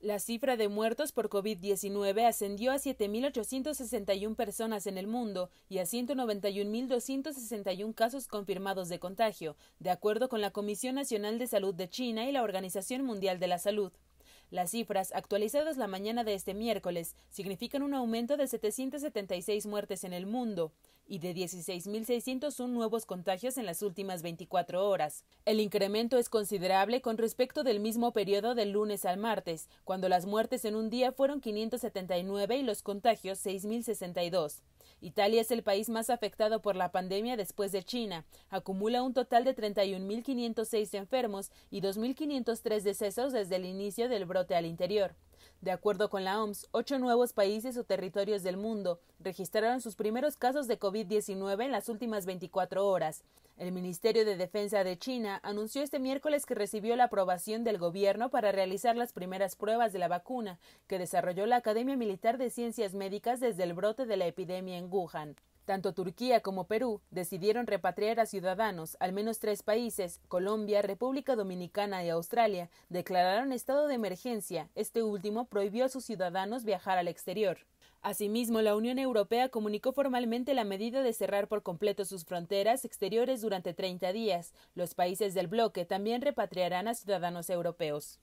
La cifra de muertos por COVID-19 ascendió a 7.861 personas en el mundo y a 191.261 casos confirmados de contagio, de acuerdo con la Comisión Nacional de Salud de China y la Organización Mundial de la Salud. Las cifras, actualizadas la mañana de este miércoles, significan un aumento de 776 muertes en el mundo y de 16.601 nuevos contagios en las últimas 24 horas. El incremento es considerable con respecto del mismo periodo del lunes al martes, cuando las muertes en un día fueron 579 y los contagios 6.062. Italia es el país más afectado por la pandemia después de China. Acumula un total de 31.506 enfermos y 2.503 decesos desde el inicio del brote al interior. De acuerdo con la OMS, ocho nuevos países o territorios del mundo registraron sus primeros casos de COVID-19 en las últimas 24 horas. El Ministerio de Defensa de China anunció este miércoles que recibió la aprobación del gobierno para realizar las primeras pruebas de la vacuna que desarrolló la Academia Militar de Ciencias Médicas desde el brote de la epidemia en Wuhan. Tanto Turquía como Perú decidieron repatriar a ciudadanos. Al menos tres países, Colombia, República Dominicana y Australia, declararon estado de emergencia. Este último prohibió a sus ciudadanos viajar al exterior. Asimismo, la Unión Europea comunicó formalmente la medida de cerrar por completo sus fronteras exteriores durante 30 días. Los países del bloque también repatriarán a ciudadanos europeos.